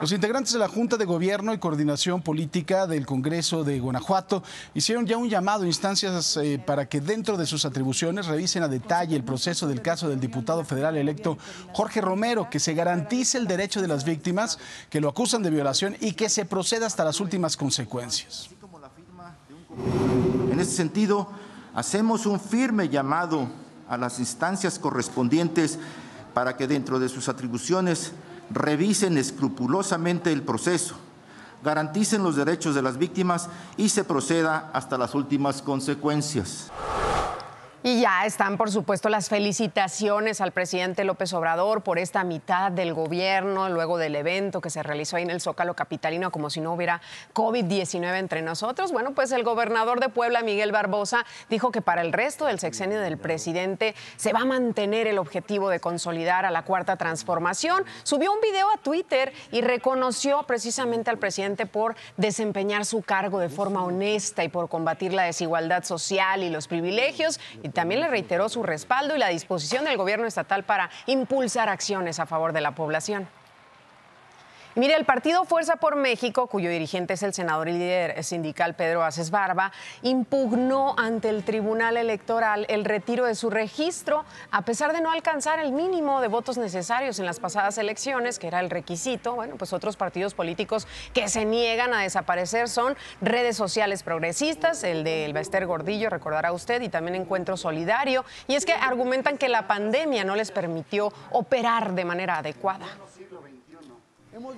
Los integrantes de la Junta de Gobierno y Coordinación Política del Congreso de Guanajuato hicieron ya un llamado a instancias eh, para que dentro de sus atribuciones revisen a detalle el proceso del caso del diputado federal electo Jorge Romero, que se garantice el derecho de las víctimas que lo acusan de violación y que se proceda hasta las últimas consecuencias. En ese sentido, hacemos un firme llamado a las instancias correspondientes para que dentro de sus atribuciones revisen escrupulosamente el proceso, garanticen los derechos de las víctimas y se proceda hasta las últimas consecuencias. Y ya están, por supuesto, las felicitaciones al presidente López Obrador por esta mitad del gobierno, luego del evento que se realizó ahí en el Zócalo Capitalino, como si no hubiera COVID-19 entre nosotros. Bueno, pues el gobernador de Puebla, Miguel Barbosa, dijo que para el resto del sexenio del presidente se va a mantener el objetivo de consolidar a la cuarta transformación. Subió un video a Twitter y reconoció precisamente al presidente por desempeñar su cargo de forma honesta y por combatir la desigualdad social y los privilegios y también le reiteró su respaldo y la disposición del gobierno estatal para impulsar acciones a favor de la población. Mire, el partido Fuerza por México, cuyo dirigente es el senador y líder sindical Pedro Aces Barba, impugnó ante el Tribunal Electoral el retiro de su registro, a pesar de no alcanzar el mínimo de votos necesarios en las pasadas elecciones, que era el requisito. Bueno, pues otros partidos políticos que se niegan a desaparecer son redes sociales progresistas, el de Bester Gordillo, recordará usted, y también Encuentro Solidario. Y es que argumentan que la pandemia no les permitió operar de manera adecuada.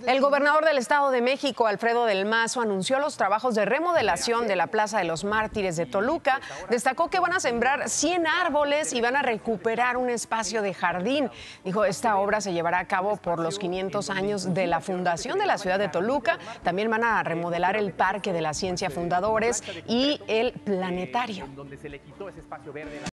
El gobernador del Estado de México, Alfredo del Mazo, anunció los trabajos de remodelación de la Plaza de los Mártires de Toluca. Destacó que van a sembrar 100 árboles y van a recuperar un espacio de jardín. Dijo, esta obra se llevará a cabo por los 500 años de la fundación de la ciudad de Toluca. También van a remodelar el Parque de la Ciencia Fundadores y el Planetario.